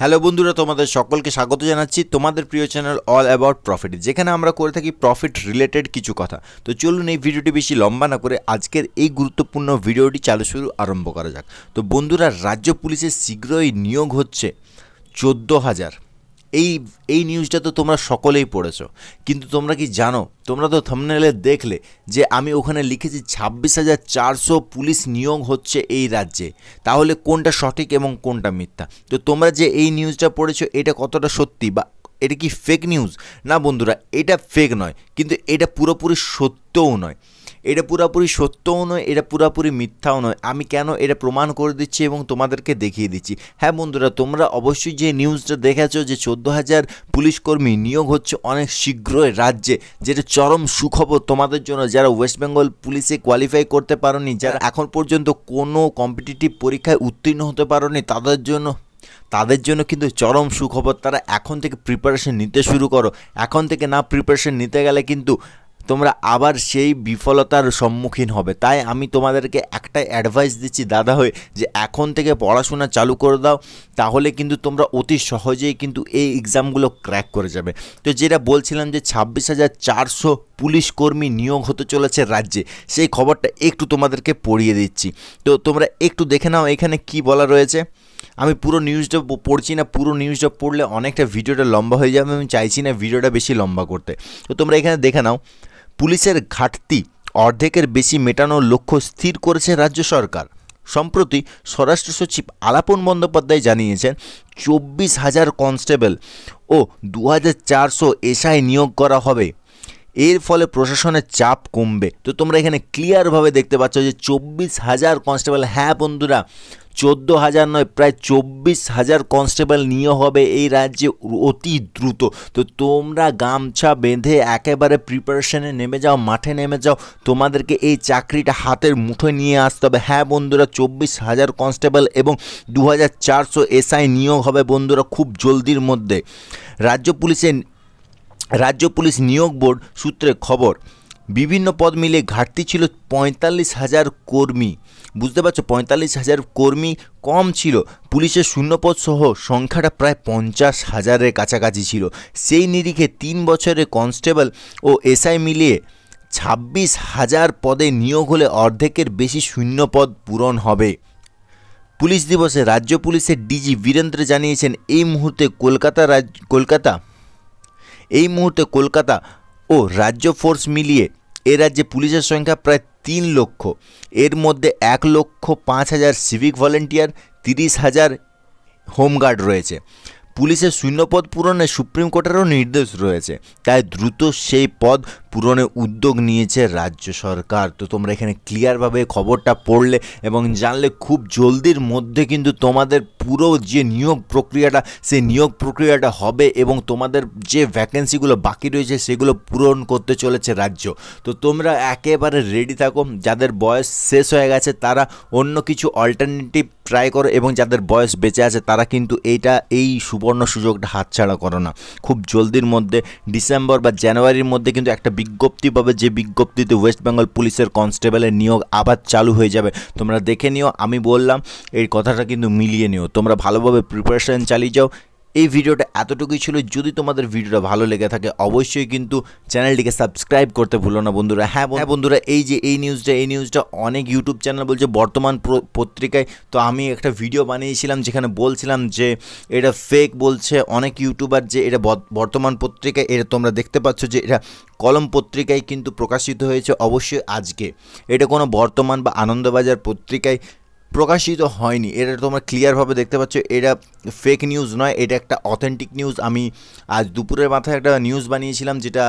Hello বন্ধুরা তোমাদের সকলকে স্বাগত জানাচ্ছি তোমাদের প্রিয় চ্যানেল অল অ্যাবাউট প্রফিট যেখানে আমরা করে থাকি প্রফিট রিলেটেড কিছু কথা তো চলুন এই ভিডিওটি বেশি লম্বা না করে আজকের এই গুরুত্বপূর্ণ ভিডিওটি চালু শুরু আরম্ভ করা যাক তো বন্ধুরা রাজ্য পুলিশের শীঘ্রই নিয়োগ হচ্ছে চোদ্দো হাজার এই এই নিউজটা তো তোমরা সকলেই পড়েছ কিন্তু তোমরা কি জানো তোমরা তো থামনেলে দেখলে যে আমি ওখানে লিখেছি ছাব্বিশ হাজার চারশো পুলিশ নিয়োগ হচ্ছে এই রাজ্যে তাহলে কোনটা সঠিক এবং কোনটা মিথ্যা তো তোমরা যে এই নিউজটা পড়েছো এটা কতটা সত্যি বা এটা কি ফেক নিউজ না বন্ধুরা এটা ফেক নয় কিন্তু এটা পুরোপুরি সত্যও নয় এটা পুরাপুরি সত্যও নয় এটা পুরাপুরি মিথ্যাও নয় আমি কেন এটা প্রমাণ করে দিচ্ছি এবং তোমাদেরকে দেখিয়ে দিচ্ছি হ্যাঁ বন্ধুরা তোমরা অবশ্যই যে নিউজটা দেখেছো যে চোদ্দ হাজার পুলিশকর্মী নিয়োগ হচ্ছে অনেক শীঘ্রই রাজ্যে যেটা চরম সুখবর তোমাদের জন্য যারা ওয়েস্ট বেঙ্গল পুলিশে কোয়ালিফাই করতে পারোনি যারা হ্যাঁ। এখন পর্যন্ত কোনো কম্পিটিটিভ পরীক্ষায় উত্তীর্ণ হতে পারোনি তাদের জন্য তাদের জন্য কিন্তু চরম সুখবর তারা এখন থেকে প্রিপারেশন নিতে শুরু করো এখন থেকে না প্রিপারেশন নিতে গেলে কিন্তু তোমরা আবার সেই বিফলতার সম্মুখীন হবে তাই আমি তোমাদেরকে একটা অ্যাডভাইস দিচ্ছি দাদা হয়ে যে এখন থেকে পড়াশোনা চালু করে দাও তাহলে কিন্তু তোমরা অতি সহজেই কিন্তু এই এক্সামগুলো ক্র্যাক করে যাবে তো যেটা বলছিলাম যে ছাব্বিশ হাজার চারশো পুলিশ কর্মী নিয়োগ হতে চলেছে রাজ্যে সেই খবরটা একটু তোমাদেরকে পড়িয়ে দিচ্ছি তো তোমরা একটু দেখে নাও এখানে কি বলা রয়েছে আমি পুরো নিউজটা পড়ছি না পুরো নিউজটা পড়লে অনেকটা ভিডিওটা লম্বা হয়ে যাবে আমি চাইছি না ভিডিওটা বেশি লম্বা করতে তো তোমরা এখানে দেখে নাও পুলিশের ঘাটতি অর্ধেকের বেশি মেটানোর লক্ষ্য স্থির করেছে রাজ্য সরকার সম্প্রতি স্বরাষ্ট্র সচিব আলাপন বন্দ্যোপাধ্যায় জানিয়েছেন চব্বিশ হাজার কনস্টেবল ও দু হাজার চারশো এসআই নিয়োগ করা হবে এর ফলে প্রশাসনের চাপ কমবে তো তোমরা এখানে ক্লিয়ারভাবে দেখতে পাচ্ছ যে চব্বিশ হাজার কনস্টেবল হ্যাঁ বন্ধুরা চোদ্দ হাজার নয় প্রায় চব্বিশ হাজার কনস্টেবল নিয়োগ হবে এই রাজ্যে অতি দ্রুত তো তোমরা গামছা বেঁধে একেবারে প্রিপারেশনে নেমে যাও মাঠে নেমে যাও তোমাদেরকে এই চাকরিটা হাতের মুঠোয় নিয়ে আসতে হবে হ্যাঁ বন্ধুরা চব্বিশ হাজার কনস্টেবল এবং দু হাজার চারশো এসআই নিয়োগ হবে বন্ধুরা খুব জলদির মধ্যে রাজ্য পুলিশের রাজ্য পুলিশ নিয়োগ বোর্ড সূত্রে খবর বিভিন্ন পদ মিলে ঘাটতি ছিল পঁয়তাল্লিশ হাজার কর্মী বুঝতে পারছো পঁয়তাল্লিশ হাজার কর্মী কম ছিল পুলিশের শূন্যপদ সহ সংখ্যাটা প্রায় পঞ্চাশ হাজারের কাছাকাছি ছিল সেই নিরিখে তিন বছরে কনস্টেবল ও এসআই মিলিয়ে ছাব্বিশ হাজার পদে নিয়োগ হলে অর্ধেকের বেশি শূন্যপদ পূরণ হবে পুলিশ দিবসে রাজ্য পুলিশের ডিজি বীরেন্দ্র জানিয়েছেন এই মুহূর্তে কলকাতা রাজ কলকাতা এই মুহূর্তে কলকাতা ও রাজ্য ফোর্স মিলিয়ে এ রাজ্যে পুলিশের সংখ্যা প্রায় তিন লক্ষ এর মধ্যে এক লক্ষ পাঁচ হাজার সিভিক ভলেন্টিয়ার তিরিশ হাজার হোমগার্ড রয়েছে পুলিশের শূন্যপদ পূরণে সুপ্রিম কোর্টেরও নির্দেশ রয়েছে তাই দ্রুত সেই পদ পূরণে উদ্যোগ নিয়েছে রাজ্য সরকার তো তোমরা এখানে ক্লিয়ারভাবে খবরটা পড়লে এবং জানলে খুব জলদির মধ্যে কিন্তু তোমাদের পুরো যে নিয়োগ প্রক্রিয়াটা সেই নিয়োগ প্রক্রিয়াটা হবে এবং তোমাদের যে ভ্যাকেন্সিগুলো বাকি রয়েছে সেগুলো পূরণ করতে চলেছে রাজ্য তো তোমরা একেবারে রেডি থাকো যাদের বয়স শেষ হয়ে গেছে তারা অন্য কিছু অল্টারনেটিভ ট্রাই করো এবং যাদের বয়স বেঁচে আছে তারা কিন্তু এইটা এই সুবর্ণ সুযোগটা হাতছাড়া করো না খুব জলদির মধ্যে ডিসেম্বর বা জানুয়ারির মধ্যে কিন্তু একটা বিজ্ঞপ্তি পাবে যে বিজ্ঞপ্তিতে ওয়েস্ট বেঙ্গল পুলিশের কনস্টেবলের নিয়োগ আবার চালু হয়ে যাবে তোমরা দেখে নিও আমি বললাম এই কথাটা কিন্তু মিলিয়ে নিও তোমরা ভালোভাবে প্রিপারেশান চালিয়ে যাও এই ভিডিওটা এতটুকুই ছিল যদি তোমাদের ভিডিওটা ভালো লেগে থাকে অবশ্যই কিন্তু চ্যানেলটিকে সাবস্ক্রাইব করতে ভুলো না বন্ধুরা হ্যাঁ হ্যাঁ বন্ধুরা এই যে এই নিউজটা এই নিউজটা অনেক ইউটিউব চ্যানেল বলছে বর্তমান পত্রিকায় তো আমি একটা ভিডিও বানিয়েছিলাম যেখানে বলছিলাম যে এটা ফেক বলছে অনেক ইউটিউবার যে এটা বর্তমান পত্রিকায় এটা তোমরা দেখতে পাচ্ছ যে এটা কলম পত্রিকায় কিন্তু প্রকাশিত হয়েছে অবশ্যই আজকে এটা কোনো বর্তমান বা আনন্দবাজার পত্রিকায় প্রকাশিত হয়নি এটা তোমরা ক্লিয়ারভাবে দেখতে পাচ্ছ এটা ফেক নিউজ নয় এটা একটা অথেন্টিক নিউজ আমি আজ দুপুরের মাথায় একটা নিউজ বানিয়েছিলাম যেটা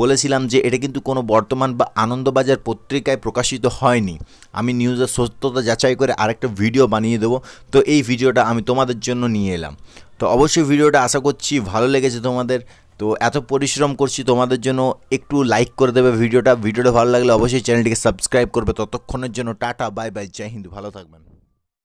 বলেছিলাম যে এটা কিন্তু কোনো বর্তমান বা আনন্দবাজার পত্রিকায় প্রকাশিত হয়নি আমি নিউজের সত্যতা যাচাই করে আরেকটা ভিডিও বানিয়ে দেবো তো এই ভিডিওটা আমি তোমাদের জন্য নিয়ে এলাম তো অবশ্যই ভিডিওটা আশা করছি ভালো লেগেছে তোমাদের তো এত পরিশ্রম করছি তোমাদের জন্য একটু লাইক করে দেবে ভিডিওটা ভিডিওটা ভালো লাগলে অবশ্যই চ্যানেলটিকে সাবস্ক্রাইব করবে ততক্ষণের জন্য টাটা বাই বাই জয় হিন্দ ভালো থাকবেন